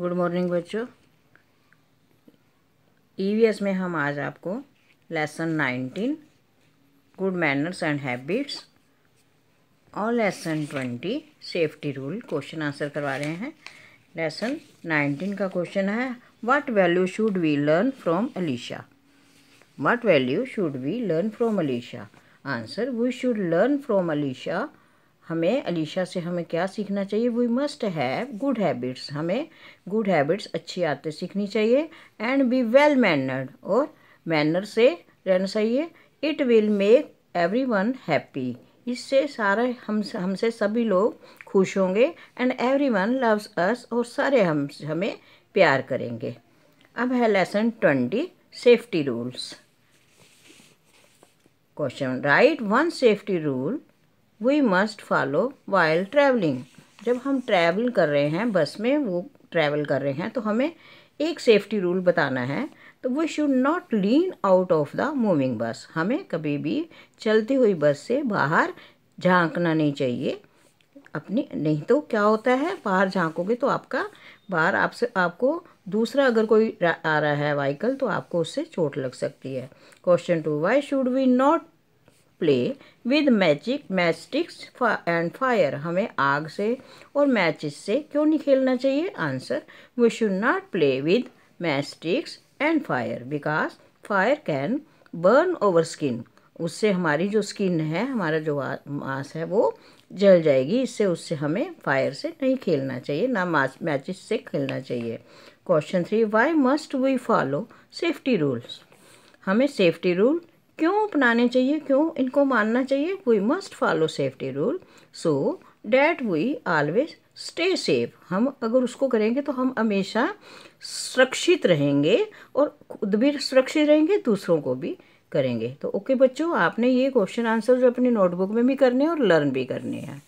good morning बच्चों EVS e में हम आज आपको lesson nineteen good manners and habits और lesson twenty safety rule question answer करवा रहे हैं लेसन नाइनटीन का क्वेश्चन है what value should we learn from Alisha what value should we learn from Alisha answer we should learn from Alisha हमें अलीशा से हमें क्या सीखना चाहिए we must have good habits हमें गुड हैबिट्स अच्छी आदतें सीखनी चाहिए एंड बी वेल मैनर्ड और मैनर से रहना चाहिए it will make everyone happy इससे सारे हम हमसे सभी लोग खुश होंगे and everyone loves us और सारे हम हमें प्यार करेंगे अब है lesson twenty safety rules question write one safety rule we must follow while travelling जब हम ट्रैवल कर रहे हैं बस में वो ट्रैवल कर रहे हैं तो हमें एक सेफ्टी रूल बताना है तो we should not lean out of the moving bus हमें कभी भी चलती हुई बस से बाहर झांकना नहीं चाहिए अपनी नहीं तो क्या होता है बाहर झांकोगे तो आपका बाहर आपसे आपको दूसरा अगर कोई आ रहा है वाइकल तो आपको उससे चोट लग सकती है question two why should we not play with magic matchsticks and fire हमें आग से और मैचिस से क्यों नहीं खेलना चाहिए answer we should not play with matchsticks and fire because fire can burn over skin उससे हमारी जो स्किन है हमारा जो मांस है वो जल जाएगी इससे उससे हमें फायर से नहीं खेलना चाहिए ना मैच से खेलना चाहिए question three why must we follow safety rules हमें सेफ्टी रूल क्यों अपनाने चाहिए क्यों इनको मानना चाहिए we must follow safety rule so that we always stay safe हम अगर उसको करेंगे तो हम हमेशा सुरक्षित रहेंगे और खुद भी सुरक्षित रहेंगे दूसरों को भी करेंगे तो ओके बच्चों आपने ये क्वेश्चन आंसर जो अपनी नोटबुक में भी करने हैं और लर्न भी करने हैं